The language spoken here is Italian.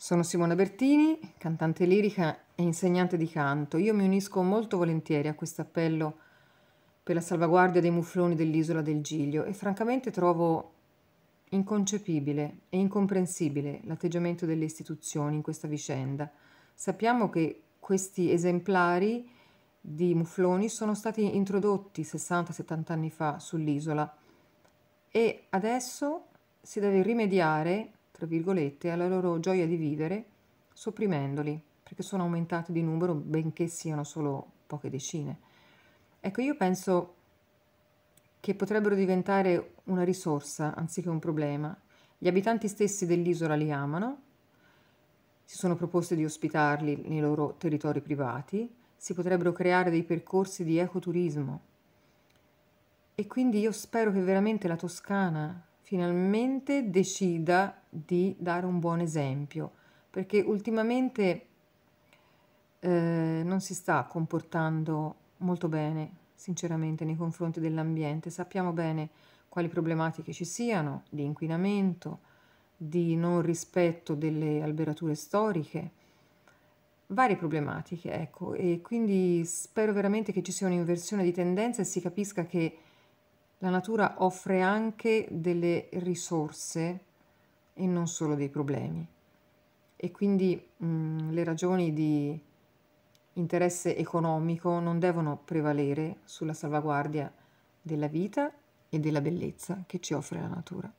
Sono Simona Bertini, cantante lirica e insegnante di canto. Io mi unisco molto volentieri a questo appello per la salvaguardia dei mufloni dell'isola del Giglio e francamente trovo inconcepibile e incomprensibile l'atteggiamento delle istituzioni in questa vicenda. Sappiamo che questi esemplari di mufloni sono stati introdotti 60-70 anni fa sull'isola e adesso si deve rimediare tra virgolette, alla loro gioia di vivere, sopprimendoli, perché sono aumentati di numero, benché siano solo poche decine. Ecco, io penso che potrebbero diventare una risorsa anziché un problema. Gli abitanti stessi dell'isola li amano, si sono proposti di ospitarli nei loro territori privati, si potrebbero creare dei percorsi di ecoturismo. E quindi io spero che veramente la Toscana finalmente decida di dare un buon esempio, perché ultimamente eh, non si sta comportando molto bene, sinceramente, nei confronti dell'ambiente. Sappiamo bene quali problematiche ci siano di inquinamento, di non rispetto delle alberature storiche, varie problematiche, ecco, e quindi spero veramente che ci sia un'inversione di tendenza e si capisca che la natura offre anche delle risorse e non solo dei problemi. E quindi mh, mm, le ragioni di interesse economico non devono prevalere sulla salvaguardia della vita e della bellezza che ci offre la natura.